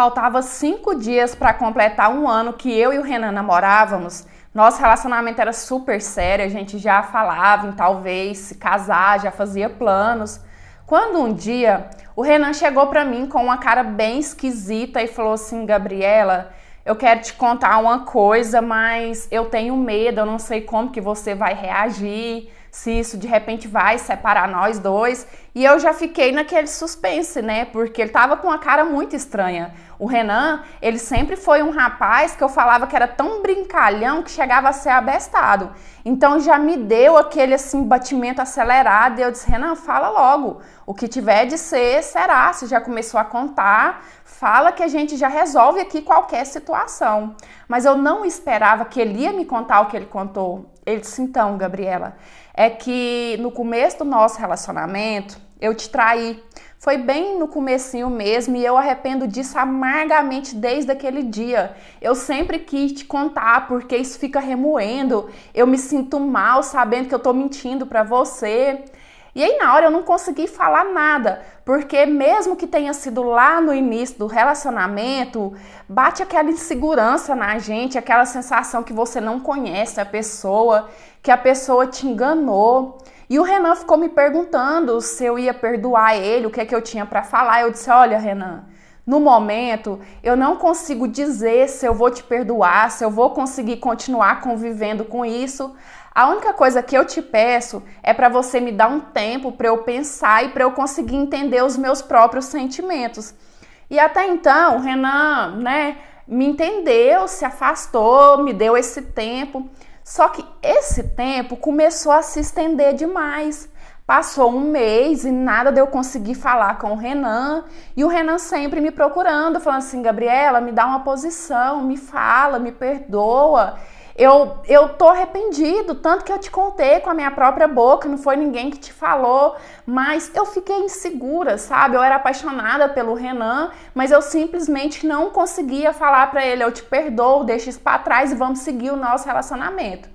Faltava cinco dias para completar um ano que eu e o Renan namorávamos. Nosso relacionamento era super sério, a gente já falava em talvez se casar, já fazia planos. Quando um dia o Renan chegou para mim com uma cara bem esquisita e falou assim: Gabriela, eu quero te contar uma coisa, mas eu tenho medo, eu não sei como que você vai reagir se isso de repente vai separar nós dois. E eu já fiquei naquele suspense, né? Porque ele tava com uma cara muito estranha. O Renan, ele sempre foi um rapaz que eu falava que era tão brincalhão que chegava a ser abestado. Então já me deu aquele assim batimento acelerado e eu disse: "Renan, fala logo. O que tiver de ser, será. Você já começou a contar, fala que a gente já resolve aqui qualquer situação". Mas eu não esperava que ele ia me contar o que ele contou. Ele disse: "Então, Gabriela, é que no começo do nosso relacionamento eu te traí. Foi bem no comecinho mesmo e eu arrependo disso amargamente desde aquele dia. Eu sempre quis te contar porque isso fica remoendo. Eu me sinto mal sabendo que eu tô mentindo para você. E aí na hora eu não consegui falar nada, porque mesmo que tenha sido lá no início do relacionamento, bate aquela insegurança na gente, aquela sensação que você não conhece a pessoa, que a pessoa te enganou. E o Renan ficou me perguntando se eu ia perdoar ele, o que é que eu tinha para falar. Eu disse: "Olha, Renan, no momento eu não consigo dizer se eu vou te perdoar, se eu vou conseguir continuar convivendo com isso, a única coisa que eu te peço é para você me dar um tempo para eu pensar e para eu conseguir entender os meus próprios sentimentos. E até então, o Renan, né, me entendeu, se afastou, me deu esse tempo. Só que esse tempo começou a se estender demais. Passou um mês e nada de eu conseguir falar com o Renan. E o Renan sempre me procurando, falando assim: Gabriela, me dá uma posição, me fala, me perdoa eu, eu tô arrependido, tanto que eu te contei com a minha própria boca, não foi ninguém que te falou, mas eu fiquei insegura, sabe? Eu era apaixonada pelo Renan, mas eu simplesmente não conseguia falar para ele, eu te perdoo, deixa isso para trás e vamos seguir o nosso relacionamento.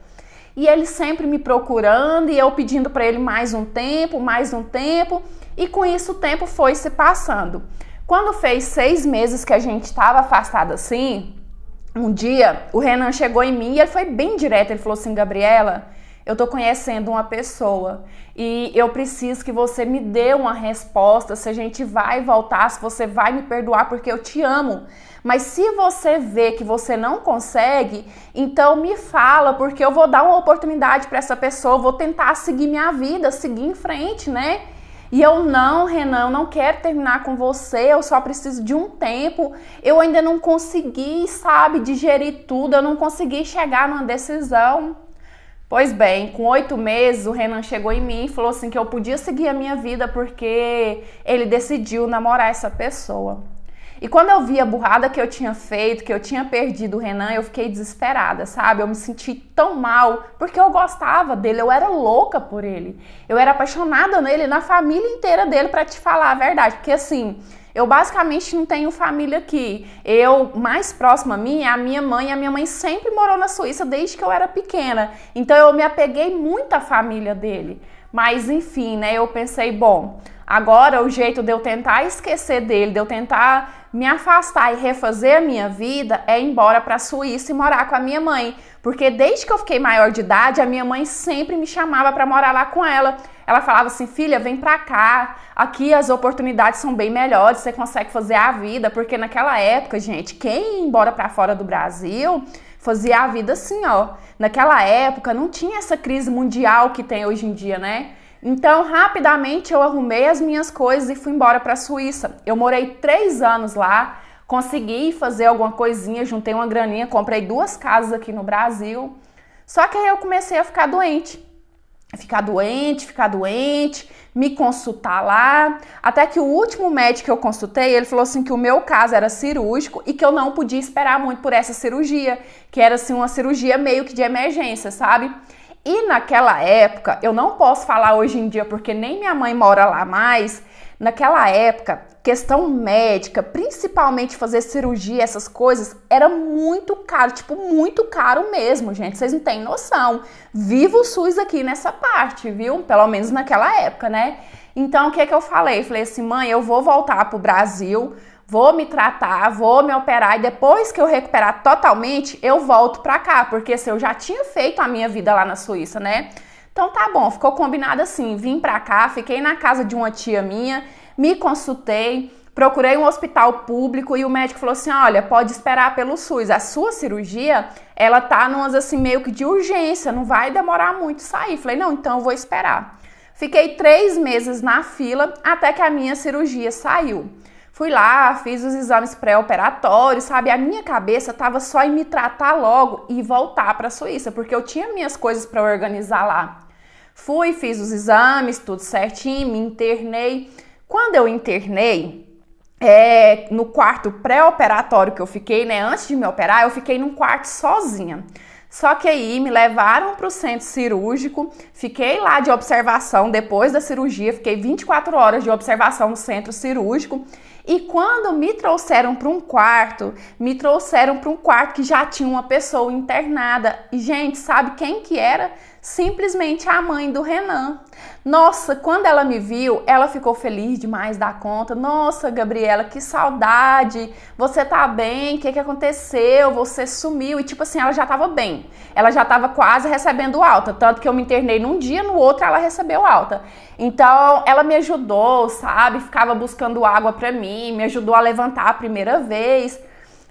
E ele sempre me procurando e eu pedindo para ele mais um tempo, mais um tempo, e com isso o tempo foi se passando. Quando fez seis meses que a gente estava afastado assim, um dia o Renan chegou em mim e ele foi bem direto. Ele falou assim: Gabriela, eu tô conhecendo uma pessoa e eu preciso que você me dê uma resposta se a gente vai voltar, se você vai me perdoar, porque eu te amo. Mas se você vê que você não consegue, então me fala, porque eu vou dar uma oportunidade para essa pessoa, vou tentar seguir minha vida, seguir em frente, né? E eu, não, Renan, eu não quero terminar com você, eu só preciso de um tempo. Eu ainda não consegui, sabe, digerir tudo, eu não consegui chegar numa decisão. Pois bem, com oito meses o Renan chegou em mim e falou assim que eu podia seguir a minha vida porque ele decidiu namorar essa pessoa. E quando eu vi a burrada que eu tinha feito, que eu tinha perdido o Renan, eu fiquei desesperada, sabe? Eu me senti tão mal, porque eu gostava dele, eu era louca por ele. Eu era apaixonada nele, na família inteira dele, para te falar a verdade. Porque assim, eu basicamente não tenho família aqui. Eu, mais próxima a mim, é a minha mãe. A minha mãe sempre morou na Suíça desde que eu era pequena. Então eu me apeguei muito à família dele. Mas enfim, né? Eu pensei, bom, agora o jeito de eu tentar esquecer dele, de eu tentar me afastar e refazer a minha vida é ir embora para a Suíça e morar com a minha mãe, porque desde que eu fiquei maior de idade, a minha mãe sempre me chamava para morar lá com ela. Ela falava assim: "Filha, vem para cá. Aqui as oportunidades são bem melhores, você consegue fazer a vida", porque naquela época, gente, quem ia embora para fora do Brasil, fazia a vida assim, ó. Naquela época não tinha essa crise mundial que tem hoje em dia, né? Então, rapidamente eu arrumei as minhas coisas e fui embora para a Suíça. Eu morei três anos lá, consegui fazer alguma coisinha, juntei uma graninha, comprei duas casas aqui no Brasil. Só que aí eu comecei a ficar doente. Ficar doente, ficar doente, me consultar lá. Até que o último médico que eu consultei, ele falou assim que o meu caso era cirúrgico e que eu não podia esperar muito por essa cirurgia, que era assim uma cirurgia meio que de emergência, sabe? E naquela época, eu não posso falar hoje em dia porque nem minha mãe mora lá mais. Naquela época, questão médica, principalmente fazer cirurgia, essas coisas, era muito caro, tipo, muito caro mesmo, gente. Vocês não têm noção. Viva o SUS aqui nessa parte, viu? Pelo menos naquela época, né? Então, o que é que eu falei? Falei assim, mãe, eu vou voltar pro Brasil vou me tratar, vou me operar e depois que eu recuperar totalmente, eu volto pra cá, porque se assim, eu já tinha feito a minha vida lá na Suíça, né? Então tá bom, ficou combinado assim, vim pra cá, fiquei na casa de uma tia minha, me consultei, procurei um hospital público e o médico falou assim: "Olha, pode esperar pelo SUS. A sua cirurgia, ela tá numas assim meio que de urgência, não vai demorar muito sair". Falei: "Não, então eu vou esperar". Fiquei três meses na fila até que a minha cirurgia saiu. Fui lá, fiz os exames pré-operatórios, sabe? A minha cabeça tava só em me tratar logo e voltar para a Suíça, porque eu tinha minhas coisas para organizar lá. Fui, fiz os exames, tudo certinho, me internei. Quando eu internei, é, no quarto pré-operatório que eu fiquei, né? Antes de me operar, eu fiquei num quarto sozinha. Só que aí me levaram para o centro cirúrgico, fiquei lá de observação depois da cirurgia, fiquei 24 horas de observação no centro cirúrgico. E quando me trouxeram para um quarto, me trouxeram para um quarto que já tinha uma pessoa internada. E gente, sabe quem que era? simplesmente a mãe do Renan. Nossa, quando ela me viu, ela ficou feliz demais da conta. Nossa, Gabriela, que saudade. Você tá bem? O que, que aconteceu? Você sumiu. E tipo assim, ela já tava bem. Ela já tava quase recebendo alta. Tanto que eu me internei num dia, no outro ela recebeu alta. Então, ela me ajudou, sabe? Ficava buscando água pra mim, me ajudou a levantar a primeira vez.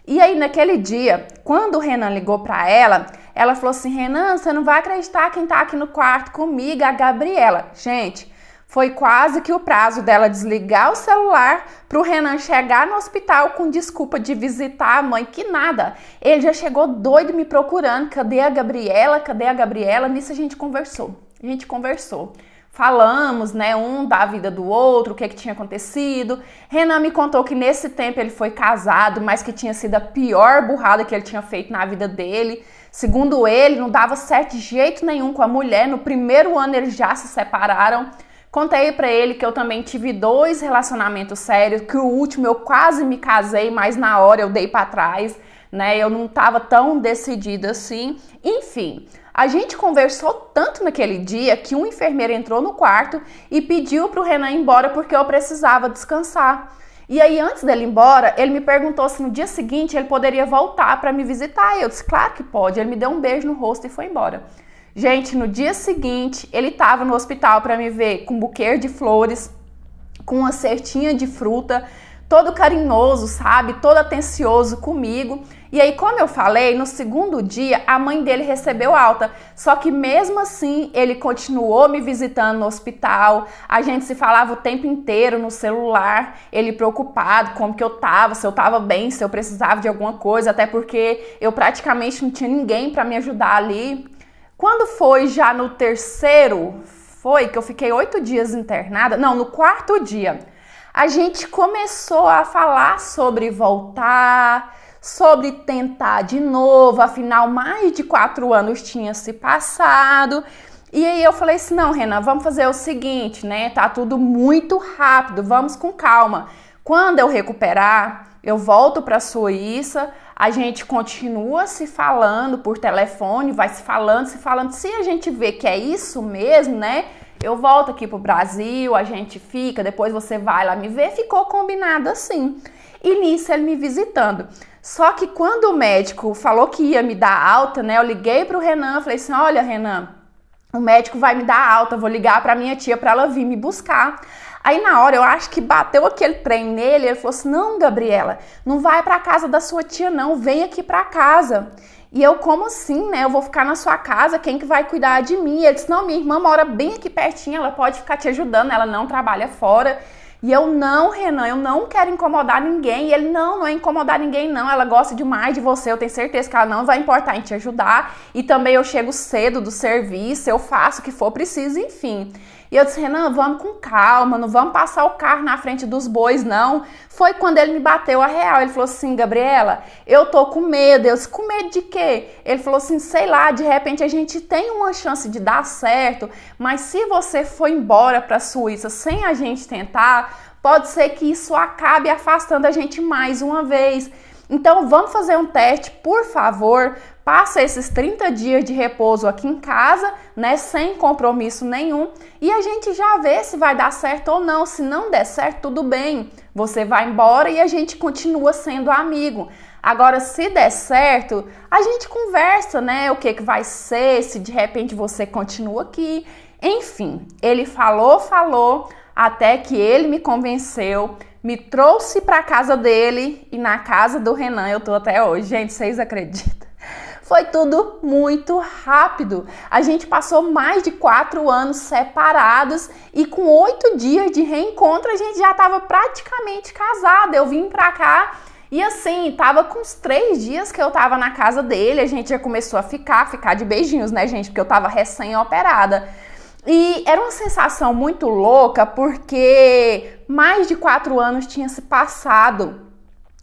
E aí, naquele dia, quando o Renan ligou pra ela, ela falou assim: Renan, você não vai acreditar quem tá aqui no quarto comigo, a Gabriela. Gente, foi quase que o prazo dela desligar o celular para o Renan chegar no hospital com desculpa de visitar a mãe, que nada. Ele já chegou doido me procurando. Cadê a Gabriela? Cadê a Gabriela? Nisso a gente conversou. A gente conversou. Falamos, né, um da vida do outro, o que, é que tinha acontecido. Renan me contou que nesse tempo ele foi casado, mas que tinha sido a pior burrada que ele tinha feito na vida dele Segundo ele, não dava certo de jeito nenhum com a mulher. No primeiro ano eles já se separaram. Contei para ele que eu também tive dois relacionamentos sérios, que o último eu quase me casei, mas na hora eu dei para trás, né? Eu não tava tão decidida assim. Enfim, a gente conversou tanto naquele dia que um enfermeiro entrou no quarto e pediu para o Renan ir embora porque eu precisava descansar. E aí, antes dele ir embora, ele me perguntou se no dia seguinte ele poderia voltar para me visitar. Eu disse, claro que pode. Ele me deu um beijo no rosto e foi embora. Gente, no dia seguinte, ele estava no hospital para me ver com um buquê de flores, com uma certinha de fruta, todo carinhoso, sabe? Todo atencioso comigo. E aí, como eu falei, no segundo dia a mãe dele recebeu alta. Só que mesmo assim, ele continuou me visitando no hospital. A gente se falava o tempo inteiro no celular, ele preocupado como que eu tava, se eu tava bem, se eu precisava de alguma coisa, até porque eu praticamente não tinha ninguém para me ajudar ali. Quando foi já no terceiro, foi que eu fiquei oito dias internada, não, no quarto dia, a gente começou a falar sobre voltar, sobre tentar de novo, afinal, mais de quatro anos tinha se passado. E aí eu falei assim: não, Renan, vamos fazer o seguinte, né? Tá tudo muito rápido, vamos com calma. Quando eu recuperar, eu volto para a Suíça, a gente continua se falando por telefone, vai se falando, se falando. Se a gente vê que é isso mesmo, né? Eu volto aqui pro Brasil, a gente fica, depois você vai lá me ver, ficou combinado assim. E nisso ele me visitando. Só que quando o médico falou que ia me dar alta, né? Eu liguei pro Renan, falei assim: "Olha, Renan, o médico vai me dar alta, vou ligar pra minha tia para ela vir me buscar". Aí na hora eu acho que bateu aquele trem nele, ele falou assim: "Não, Gabriela, não vai pra casa da sua tia não, vem aqui pra casa". E eu, como assim, né? Eu vou ficar na sua casa, quem que vai cuidar de mim? Ele disse: Não, minha irmã mora bem aqui pertinho, ela pode ficar te ajudando, ela não trabalha fora. E eu não, Renan, eu não quero incomodar ninguém. E ele não, não é incomodar ninguém não. Ela gosta demais de você, eu tenho certeza que ela não vai importar em te ajudar. E também eu chego cedo do serviço, eu faço o que for preciso, enfim. E eu disse, Renan, vamos com calma, não vamos passar o carro na frente dos bois, não. Foi quando ele me bateu a real. Ele falou assim, Gabriela, eu tô com medo. Eu disse, com medo de quê? Ele falou assim, sei lá, de repente a gente tem uma chance de dar certo, mas se você for embora para a Suíça sem a gente tentar, pode ser que isso acabe afastando a gente mais uma vez. Então vamos fazer um teste, por favor, passa esses 30 dias de repouso aqui em casa, né, sem compromisso nenhum, e a gente já vê se vai dar certo ou não. Se não der certo, tudo bem. Você vai embora e a gente continua sendo amigo. Agora, se der certo, a gente conversa, né? O que, que vai ser, se de repente você continua aqui. Enfim, ele falou, falou, até que ele me convenceu, me trouxe para casa dele e na casa do Renan eu tô até hoje. Gente, vocês acreditam? Foi tudo muito rápido. A gente passou mais de quatro anos separados e com oito dias de reencontro a gente já estava praticamente casada. Eu vim pra cá e assim, tava com uns três dias que eu tava na casa dele, a gente já começou a ficar, ficar de beijinhos, né, gente? Porque eu tava recém-operada. E era uma sensação muito louca porque mais de quatro anos tinha se passado.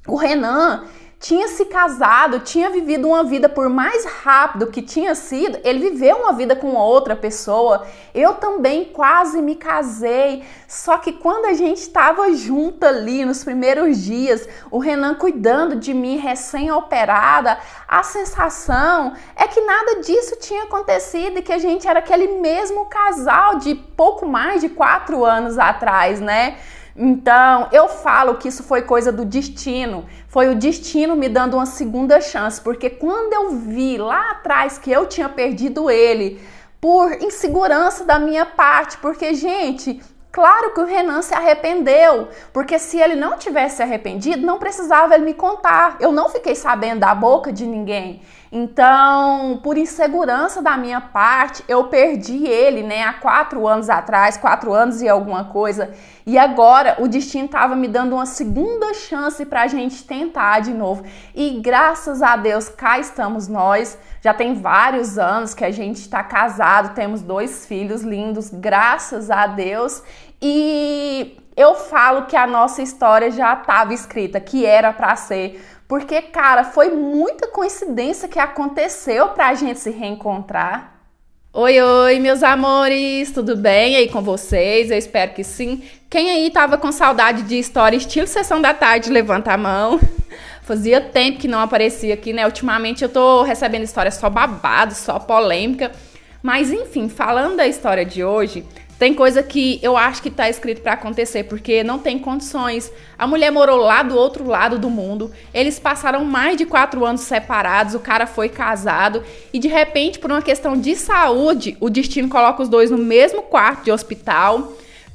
O Renan, tinha se casado, tinha vivido uma vida por mais rápido que tinha sido, ele viveu uma vida com outra pessoa. Eu também quase me casei, só que quando a gente estava junto ali nos primeiros dias, o Renan cuidando de mim recém-operada, a sensação é que nada disso tinha acontecido e que a gente era aquele mesmo casal de pouco mais de quatro anos atrás, né? Então, eu falo que isso foi coisa do destino, foi o destino me dando uma segunda chance, porque quando eu vi lá atrás que eu tinha perdido ele por insegurança da minha parte, porque gente, Claro que o Renan se arrependeu, porque se ele não tivesse arrependido, não precisava ele me contar. Eu não fiquei sabendo da boca de ninguém. Então, por insegurança da minha parte, eu perdi ele, né, há quatro anos atrás, quatro anos e alguma coisa. E agora o destino estava me dando uma segunda chance para a gente tentar de novo. E graças a Deus, cá estamos nós já tem vários anos que a gente está casado, temos dois filhos lindos, graças a Deus. E eu falo que a nossa história já estava escrita, que era para ser, porque cara, foi muita coincidência que aconteceu para a gente se reencontrar. Oi, oi, meus amores, tudo bem aí com vocês? Eu espero que sim. Quem aí tava com saudade de história estilo sessão da tarde, levanta a mão. Fazia tempo que não aparecia aqui, né? Ultimamente eu tô recebendo histórias só babado, só polêmica. Mas enfim, falando da história de hoje, tem coisa que eu acho que tá escrito para acontecer, porque não tem condições. A mulher morou lá do outro lado do mundo, eles passaram mais de quatro anos separados, o cara foi casado, e de repente, por uma questão de saúde, o destino coloca os dois no mesmo quarto de hospital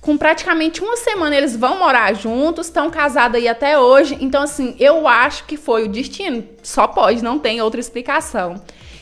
com praticamente uma semana eles vão morar juntos, estão casados aí até hoje. Então, assim, eu acho que foi o destino. Só pode, não tem outra explicação.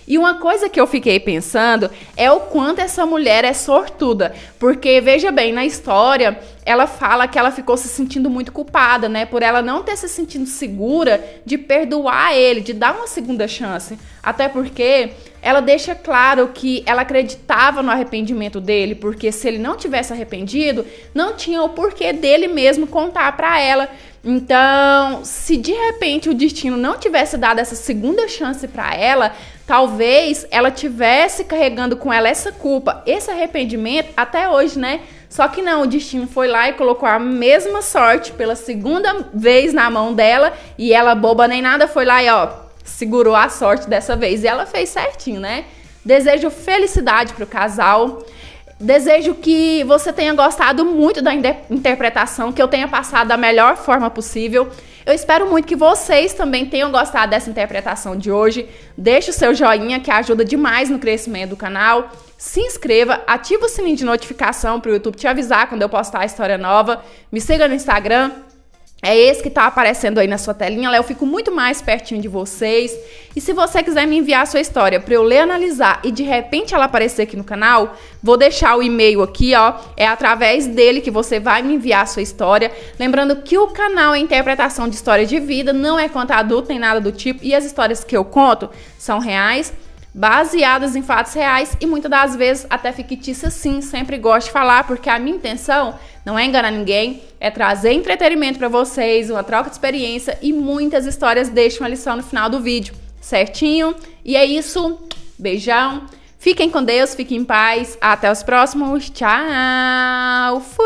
E uma coisa que eu fiquei pensando é o quanto essa mulher é sortuda, porque veja bem, na história ela fala que ela ficou se sentindo muito culpada, né, por ela não ter se sentido segura de perdoar ele, de dar uma segunda chance. Até porque ela deixa claro que ela acreditava no arrependimento dele, porque se ele não tivesse arrependido, não tinha o porquê dele mesmo contar para ela então, se de repente o destino não tivesse dado essa segunda chance para ela, talvez ela tivesse carregando com ela essa culpa, esse arrependimento até hoje, né? Só que não, o destino foi lá e colocou a mesma sorte pela segunda vez na mão dela e ela boba nem nada foi lá e ó, segurou a sorte dessa vez e ela fez certinho, né? Desejo felicidade pro casal. Desejo que você tenha gostado muito da interpretação, que eu tenha passado da melhor forma possível. Eu espero muito que vocês também tenham gostado dessa interpretação de hoje. Deixe o seu joinha que ajuda demais no crescimento do canal. Se inscreva, ative o sininho de notificação para o YouTube te avisar quando eu postar a história nova. Me siga no Instagram, é esse que está aparecendo aí na sua telinha, Léo. Eu fico muito mais pertinho de vocês. E se você quiser me enviar a sua história para eu ler, analisar e de repente ela aparecer aqui no canal, vou deixar o e-mail aqui, ó. É através dele que você vai me enviar a sua história. Lembrando que o canal é interpretação de história de vida, não é conta adulto nem nada do tipo. E as histórias que eu conto são reais baseadas em fatos reais e muitas das vezes até fictícias sim, sempre gosto de falar, porque a minha intenção não é enganar ninguém, é trazer entretenimento para vocês, uma troca de experiência e muitas histórias deixam a lição no final do vídeo, certinho? E é isso, beijão, fiquem com Deus, fiquem em paz, até os próximos, tchau! Fui.